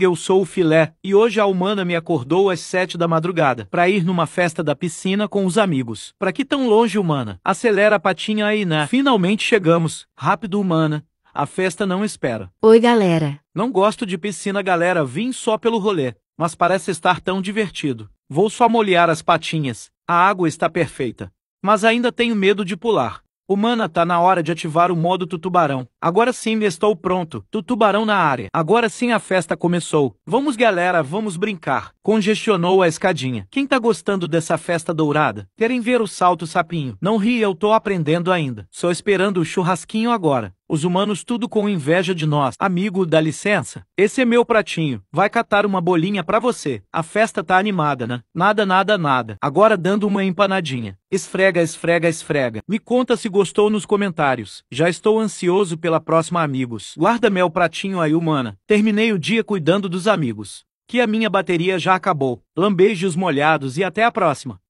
Eu sou o filé, e hoje a humana me acordou às sete da madrugada para ir numa festa da piscina com os amigos. Pra que tão longe, humana? Acelera a patinha aí, né? Finalmente chegamos. Rápido, humana. A festa não espera. Oi, galera. Não gosto de piscina, galera. Vim só pelo rolê. Mas parece estar tão divertido. Vou só molhar as patinhas. A água está perfeita. Mas ainda tenho medo de pular. Humana, tá na hora de ativar o modo tutubarão. Agora sim estou pronto. Tutubarão na área. Agora sim a festa começou. Vamos galera, vamos brincar. Congestionou a escadinha. Quem tá gostando dessa festa dourada? Querem ver o salto sapinho? Não ri, eu tô aprendendo ainda. Só esperando o churrasquinho agora. Os humanos tudo com inveja de nós. Amigo, dá licença. Esse é meu pratinho. Vai catar uma bolinha pra você. A festa tá animada, né? Nada, nada, nada. Agora dando uma empanadinha. Esfrega, esfrega, esfrega. Me conta se gostou nos comentários. Já estou ansioso pelo pela próxima, amigos. Guarda meu pratinho aí, humana. Terminei o dia cuidando dos amigos. Que a minha bateria já acabou. Lambeijos molhados e até a próxima.